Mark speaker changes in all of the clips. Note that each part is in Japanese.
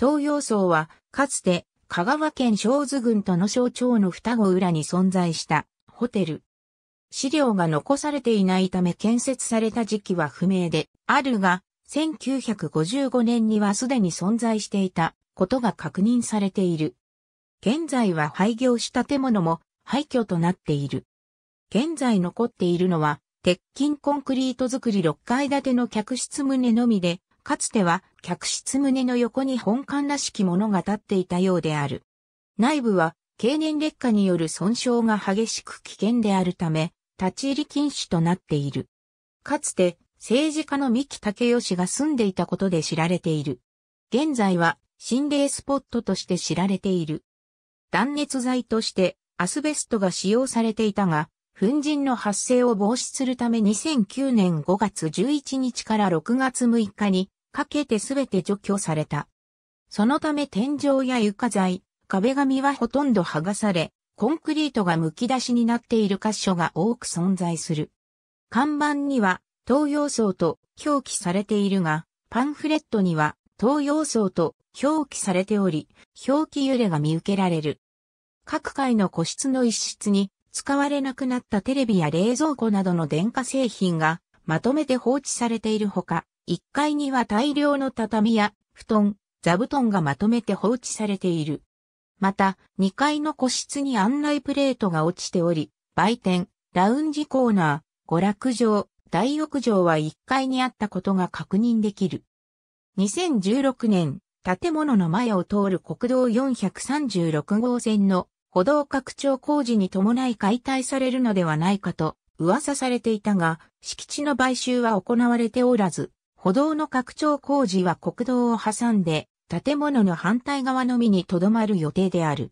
Speaker 1: 東洋層は、かつて、香川県小津郡との省町の双子裏に存在したホテル。資料が残されていないため建設された時期は不明であるが、1955年にはすでに存在していたことが確認されている。現在は廃業した建物も廃墟となっている。現在残っているのは、鉄筋コンクリート造り6階建ての客室棟のみで、かつては客室棟の横に本館らしきものが立っていたようである。内部は経年劣化による損傷が激しく危険であるため、立ち入り禁止となっている。かつて政治家の三木武義が住んでいたことで知られている。現在は心霊スポットとして知られている。断熱材としてアスベストが使用されていたが、粉塵の発生を防止するため2009年5月11日から6月6日にかけてすべて除去された。そのため天井や床材、壁紙はほとんど剥がされ、コンクリートが剥き出しになっている箇所が多く存在する。看板には東洋層と表記されているが、パンフレットには東洋層と表記されており、表記揺れが見受けられる。各階の個室の一室に使われなくなったテレビや冷蔵庫などの電化製品がまとめて放置されているほか、1階には大量の畳や布団、座布団がまとめて放置されている。また、2階の個室に案内プレートが落ちており、売店、ラウンジコーナー、娯楽場、大浴場は1階にあったことが確認できる。2016年、建物の前を通る国道436号線の歩道拡張工事に伴い解体されるのではないかと噂されていたが、敷地の買収は行われておらず、歩道の拡張工事は国道を挟んで、建物の反対側のみにとどまる予定である。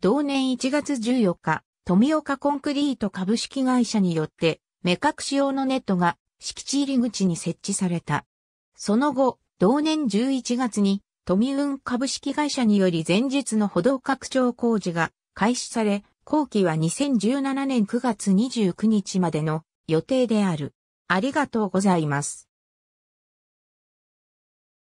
Speaker 1: 同年1月14日、富岡コンクリート株式会社によって、目隠し用のネットが敷地入り口に設置された。その後、同年11月に、富運株式会社により前日の歩道拡張工事が開始され、後期は2017年9月29日までの予定である。ありがとうございます。